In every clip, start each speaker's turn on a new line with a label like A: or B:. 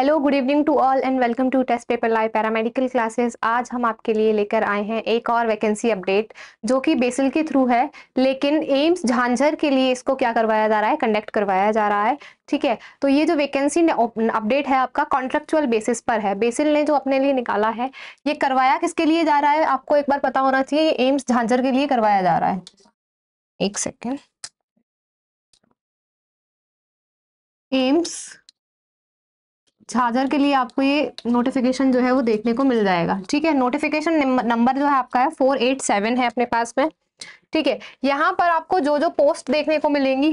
A: hello good evening to all and welcome to test paper live paramedical classes आज हम आपके लिए लेकर आए हैं एक और वैकेंसी अपडेट जो कि बेसिल के थ्रू है लेकिन एम्स झांझर के लिए इसको क्या करवाया जा रहा है कंडक्ट करवाया जा रहा है ठीक है तो ये जो वैकेंसी अपडेट है आपका कॉन्ट्रेक्चुअल बेसिस पर है बेसिल ने जो अपने लिए निकाला है ये करवाया किसके लिए जा रहा है आपको एक बार पता होना चाहिए एम्स झांझर के लिए करवाया जा रहा है एक सेकेंड एम्स चार्जर के लिए आपको ये नोटिफिकेशन जो है वो देखने को मिल जाएगा ठीक है नोटिफिकेशन नंबर जो है आपका है फोर एट सेवन है अपने पास में ठीक है यहाँ पर आपको जो जो पोस्ट देखने को मिलेंगी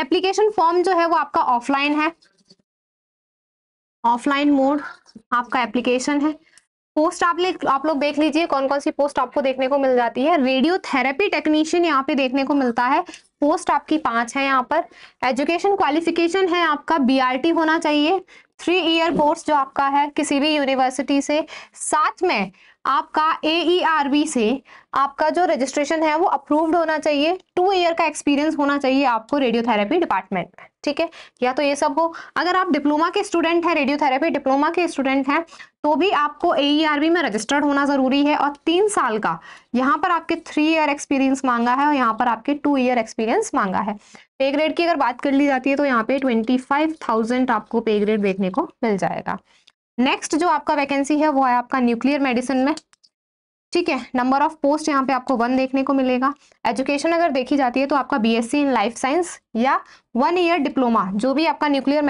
A: एप्लीकेशन फॉर्म जो है वो आपका ऑफलाइन है ऑफलाइन मोड आपका एप्लीकेशन है पोस्ट आप ले आप लोग देख लीजिए कौन कौन सी पोस्ट आपको देखने को मिल जाती है रेडियोथेरेपी टेक्नीशियन यहाँ पे देखने को मिलता है पोस्ट आपकी पांच है यहाँ पर एजुकेशन क्वालिफिकेशन है आपका बी होना चाहिए थ्री ईयर कोर्स जो आपका है किसी भी यूनिवर्सिटी से साथ में आपका ए e से आपका जो रजिस्ट्रेशन है वो अप्रूव्ड होना चाहिए टू ईयर का एक्सपीरियंस होना चाहिए आपको रेडियोथेरेपी डिपार्टमेंट में ठीक है या तो ये सब हो अगर आप डिप्लोमा के स्टूडेंट हैं रेडियोथेरेपी डिप्लोमा के स्टूडेंट हैं तो भी आपको ए e में रजिस्टर्ड होना ज़रूरी है और तीन साल का यहाँ पर आपके थ्री ईयर एक्सपीरियंस मांगा है और यहाँ पर आपके टू ईयर एक्सपीरियंस वेरियंस मांगा है पे ग्रेड की अगर बात कर ली जाती है तो यहाँ पे ट्वेंटी फाइव थाउजेंड आपको पे ग्रेड देखने को मिल जाएगा नेक्स्ट जो आपका वैकेंसी है वो है आपका न्यूक्लियर मेडिसिन में ठीक है नंबर ऑफ पोस्ट यहाँ पे आपको वन देखने को मिलेगा एजुकेशन अगर देखी जाती है तो आपका बीएससी इन लाइफ साइंस या वन ईयर डिप्लोमा जो भी आपका न्यूक्लियर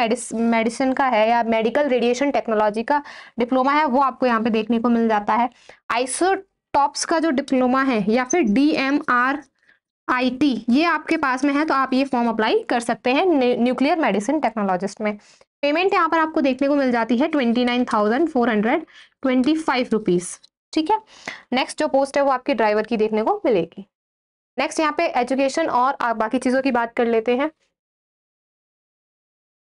A: मेडिसिन का है या मेडिकल रेडिएशन टेक्नोलॉजी का डिप्लोमा है वो आपको यहाँ पे देखने को मिल जाता है आइसोटॉप्स का जो डिप्लोमा है या फिर डी एम आर आईटी ये आपके पास में है तो आप ये फॉर्म अप्लाई कर सकते हैं न्यूक्लियर मेडिसिन टेक्नोलॉजिस्ट में पेमेंट यहाँ पर आपको देखने को मिल जाती है twenty nine thousand four hundred twenty five rupees ठीक है नेक्स्ट जो पोस्ट है वो आपके ड्राइवर की देखने को मिलेगी नेक्स्ट यहाँ पे एजुकेशन और बाकी चीज़ों की बात कर लेते हैं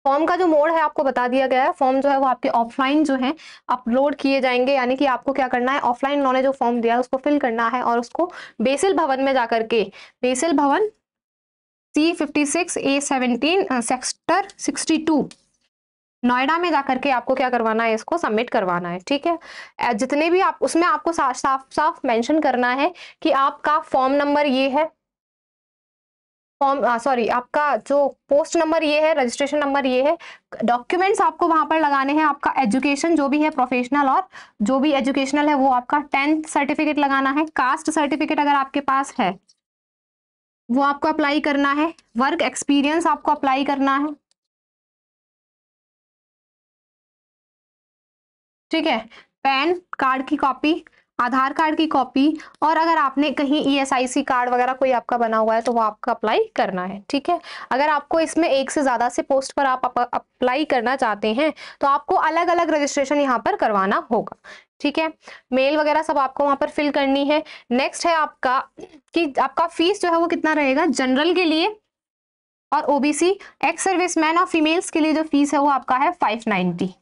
A: फॉर्म का जो मोड है आपको बता दिया गया है फॉर्म जो है वो आपके ऑफलाइन जो है अपलोड किए जाएंगे यानी कि आपको क्या करना है ऑफलाइन उन्होंने जो फॉर्म दिया है उसको फिल करना है और उसको बेसिल भवन में जाकर के BECIL Bhawan C fifty six A seventeen sector sixty two Noida में जाकर के आपको क्या करवाना है इसको सबमिट करवाना है ठीक है जितने भी आप उसमें आपको साफ साफ साफ मेंशन करना है कि आपका फॉर्म नंबर ये है फॉर्म सॉरी आपका जो पोस्ट नंबर ये है रजिस्ट्रेशन नंबर ये है डॉक्यूमेंट्स आपको वहां पर लगाने हैं आपका एजुकेशन जो भी है प्रोफेशनल और जो भी एजुकेशनल है वो आपका टेंथ सर्टिफिकेट लगाना है कास्ट सर्टिफिकेट अगर आपके पास है वो आपको अप्लाई करना है वर्क एक्सपीरियंस आपको अप्लाई करना है ठीक है पैन कार्ड की कॉपी आधार कार्ड की कॉपी और अगर आपने कहीं ईएसआईसी e कार्ड वगैरह कोई आपका बना हुआ है तो वो आपका अप्लाई करना है ठीक है अगर आपको इसमें एक से ज़्यादा से पोस्ट पर आप अप्लाई करना चाहते हैं तो आपको अलग अलग रजिस्ट्रेशन यहाँ पर करवाना होगा ठीक है मेल वगैरह सब आपको वहाँ पर फिल करनी है नेक्स्ट है आपका कि आपका फीस जो है वो कितना रहेगा जनरल के लिए और ओबीसी एक्स सर्विस मैन और फीमेल्स के लिए जो फीस है वो आपका है five ninety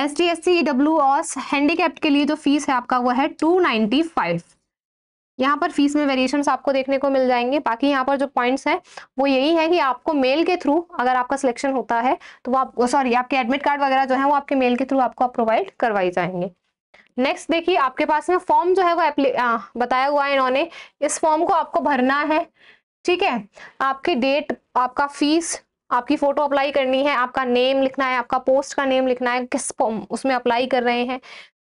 A: S T S C W ऑस हैंडीकैप्ट के लिए जो फीस है आपका वो है टू नाइन्टी फाइव यहाँ पर फीस में वेरिएशंस आपको देखने को मिल जाएंगे बाकी यहाँ पर जो पॉइंट्स हैं वो यही है कि आपको मेल के थ्रू अगर आपका सिलेक्शन होता है तो वो आप सॉरी आपके एडमिट कार्ड वगैरह जो है वो आपके मेल के थ्रू आपको आप प्रोवाइड करवाई जाएंगे नेक्स्ट देखिए आपके पास में फॉर्म जो है वो आ, बताया हुआ है इन्होंने इस फॉर्म को आपको भरना है ठीक है आपकी डेट आपका फीस आपकी फोटो अप्लाई करनी है आपका नेम लिखना है आपका पोस्ट का नेम लिखना है किस उसमें अप्लाई कर रहे हैं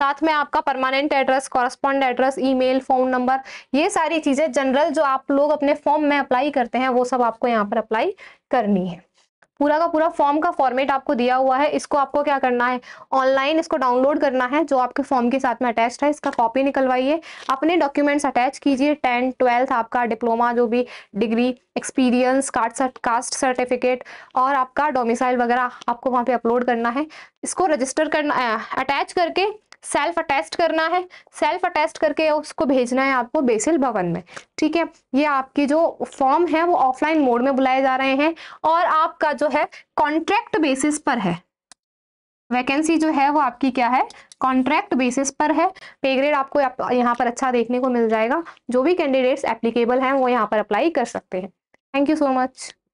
A: साथ में आपका permanent address correspond address email phone number ये सारी चीज़ें जनरल जो आप लोग अपने फॉर्म में अप्लाई करते हैं वो सब आपको यहाँ पर अप्लाई करनी है पूरा का पूरा फॉर्म का फॉर्मेट आपको दिया हुआ है इसको आपको क्या करना है ऑनलाइन इसको डाउनलोड करना है जो आपके फॉर्म के साथ में अटैच है इसका कॉपी निकलवाइए अपने डॉक्यूमेंट्स अटैच कीजिए टेंथ ट्वेल्थ आपका डिप्लोमा जो भी degree experience caste caste certificate और आपका डोमिसाइल वगैरह आपको वहाँ पे अपलोड करना है इसको रजिस्टर करना अटैच करके सेल्फ अटेस्ट करना है सेल्फ अटेस्ट करके उसको भेजना है आपको बेसिल भवन में ठीक है ये आपकी जो फॉर्म है वो ऑफलाइन मोड में बुलाए जा रहे हैं और आपका जो है कॉन्ट्रैक्ट बेसिस पर है वैकेंसी जो है वो आपकी क्या है कॉन्ट्रैक्ट बेसिस पर है पे ग्रेड आपको यहाँ पर अच्छा देखने को मिल जाएगा जो भी कैंडिडेट्स एप्लीकेबल हैं वो यहाँ पर अप्लाई कर सकते हैं थैंक यू सो मच